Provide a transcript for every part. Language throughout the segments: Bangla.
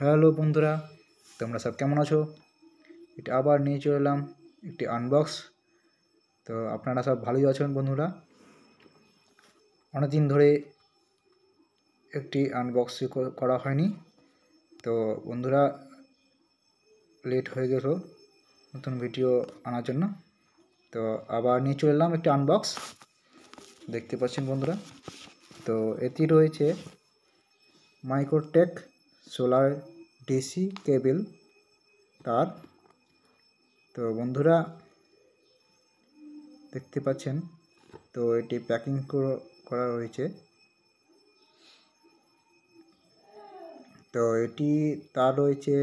হ্যালো বন্ধুরা তোমরা সব কেমন আছো এটা আবার নিয়ে চলে এলাম একটি আনবক্স তো আপনারা সব ভালোই আছেন বন্ধুরা অনেকদিন ধরে একটি আনবক্স করা হয়নি তো বন্ধুরা লেট হয়ে গেল নতুন ভিডিও আনার জন্য তো আবার নিয়ে চলে এলাম একটি আনবক্স দেখতে পাচ্ছেন বন্ধুরা তো এটি রয়েছে মাইক্রোটেক সোলার ডিসি কেবেল তার তো বন্ধুরা দেখতে পাচ্ছেন তো এটি প্যাকিং করা রয়েছে তো এটি তার রয়েছে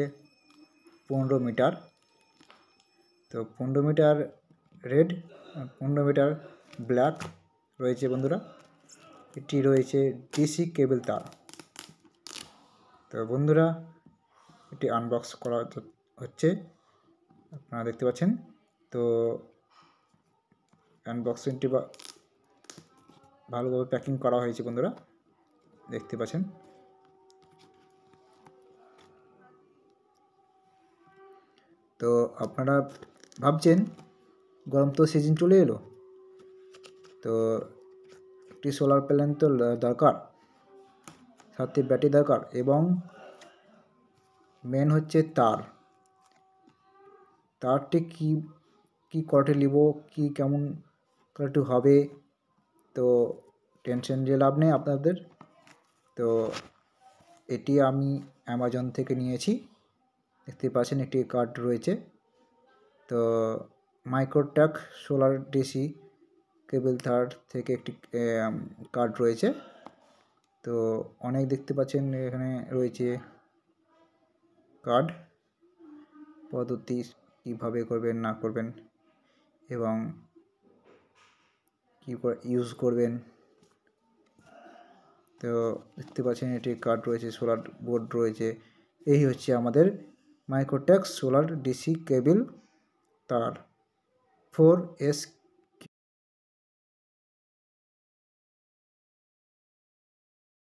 পনেরো মিটার তো পনেরো মিটার রেড পনেরো মিটার ব্ল্যাক রয়েছে বন্ধুরা এটি রয়েছে ডিসি কেবল তার তো বন্ধুরা এটি আনবক্স করা হচ্ছে আপনারা দেখতে পাচ্ছেন তো আনবক্সিংটি বা ভালোভাবে প্যাকিং করা হয়েছে বন্ধুরা দেখতে পাচ্ছেন তো আপনারা ভাবছেন গরম তো সিজন চলে এলো তো একটি সোলার প্যানেল তো দরকার সাথে ব্যাটি দরকার এবং মেন হচ্ছে তার তারটি কি কী কটে নিব কী কেমন একটু হবে তো টেনশন যে লাভ নেই আপনাদের তো এটি আমি অ্যামাজন থেকে নিয়েছি দেখতে পাচ্ছেন একটি কার্ড রয়েছে তো Microtek solar DC cable third থেকে একটি কার্ড রয়েছে তো অনেক দেখতে পাচ্ছেন এখানে রয়েছে কার্ড পদ্ধতি কীভাবে করবেন না করবেন এবং কী ইউজ করবেন তো দেখতে পাচ্ছেন এটি কার্ড রয়েছে সোলার বোর্ড রয়েছে এই হচ্ছে আমাদের মাইক্রোট্যাক্স সোলার ডিসি কেবিল তার ফোর এস